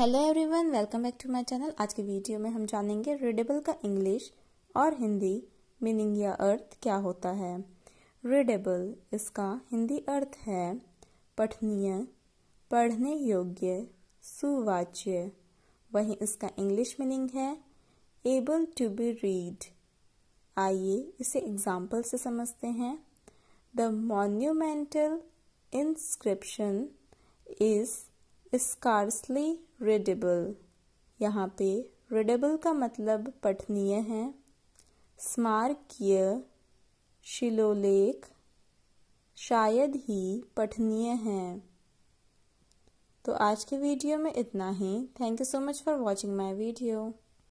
hello everyone welcome back to my channel आज के video में हम जानेंगे रीडेबल का इंग्लिश और हिंदी मीनिंग या अर्थ क्या होता है रीडेबल इसका हिंदी अर्थ है पठनीय पढ़ने योग्य सुवाच्य वहीं इसका इंग्लिश मीनिंग है एबल टू बी रीड आइए इसे एग्जाम्पल से समझते हैं the monumental inscription is scarcely readable यहाँ पे रेडेबल का मतलब पठनीय है स्मारकीय शिलोलेख शायद ही पठनीय हैं तो आज के वीडियो में इतना ही thank you so much for watching my video